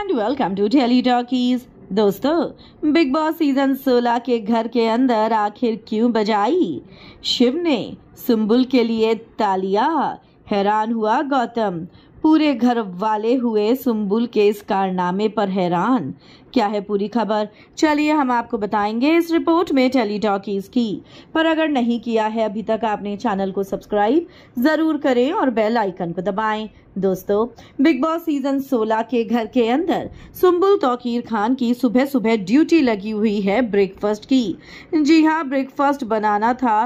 and welcome to Daily Talkies दोस्तों Bigg Boss season 16 के घर के अंदर आखिर क्यों बजाई शिव ने सुम्बुल के लिए तालिया हैरान हुआ गौतम पूरे घर वाले हुए सुम्बुल के इस कारनामे पर हैरान क्या है पूरी खबर चलिए हम आपको बताएंगे इस रिपोर्ट में टेली टॉकीज की पर अगर नहीं किया है अभी तक आपने चैनल को सब्सक्राइब जरूर करें और बेल आइकन को दबाएं दोस्तों बिग बॉस सीजन 16 के घर के अंदर सुम्बुल तोकीर खान की सुबह सुबह ड्यूटी लगी हुई है ब्रेकफास्ट की जी हाँ ब्रेकफास्ट बनाना था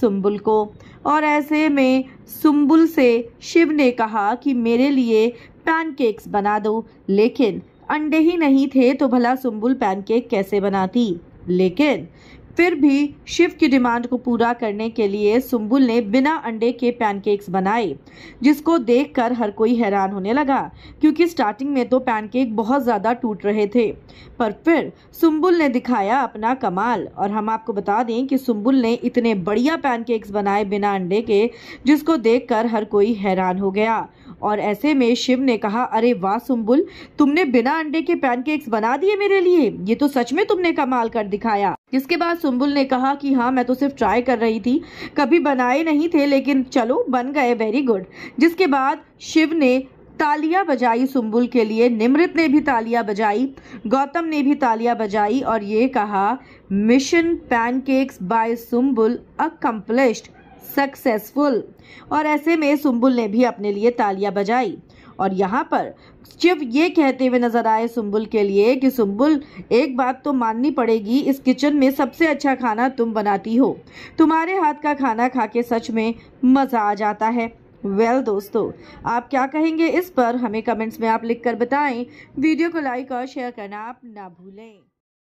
सुम्बुल को और ऐसे में सुम्बुल से शिव ने कहा कि मेरे मेरे लिए पैनकेक्स बना दो लेकिन अंडे ही नहीं थे तो भला सुम्बुल पैनकेक कैसे बनाती लेकिन फिर भी शिव की डिमांड को पूरा करने के लिए सुम्बुल ने बिना अंडे के पैनकेक्स बनाए जिसको देखकर हर कोई हैरान होने लगा क्योंकि स्टार्टिंग में तो पैनकेक बहुत ज़्यादा टूट रहे थे पर फिर सुम्बुल ने दिखाया अपना कमाल और हम आपको बता दें कि सुम्बुल ने इतने बढ़िया पैनकेक्स बनाए बिना अंडे के जिसको देख हर कोई हैरान हो गया और ऐसे में शिव ने कहा अरे वाह सुम्बुल तुमने बिना अंडे के पैनकेक्स बना दिए मेरे लिए ये तो सच में तुमने कमाल कर दिखाया इसके बाद सुम्बुल ने कहा कि हाँ मैं तो सिर्फ ट्राई कर रही थी कभी बनाए नहीं थे लेकिन चलो बन गए वेरी गुड जिसके बाद शिव ने तालियां बजाई सुम्बुल के लिए निमृत ने भी तालियां बजाई गौतम ने भी तालियां बजाई और ये कहा mission pancakes by Sumbul accomplished successful और ऐसे में सुम्बुल ने भी अपने लिए तालियां बजाई और यहाँ पर शिव ये कहते हुए नजर आए सुम्बुल के लिए कि सुम्बुल एक बात तो माननी पड़ेगी इस किचन में सबसे अच्छा खाना तुम बनाती हो तुम्हारे हाथ का खाना खा के सच में मज़ा आ जाता है वेल well, दोस्तों आप क्या कहेंगे इस पर हमें कमेंट्स में आप लिखकर बताएं वीडियो को लाइक और शेयर करना आप ना भूलें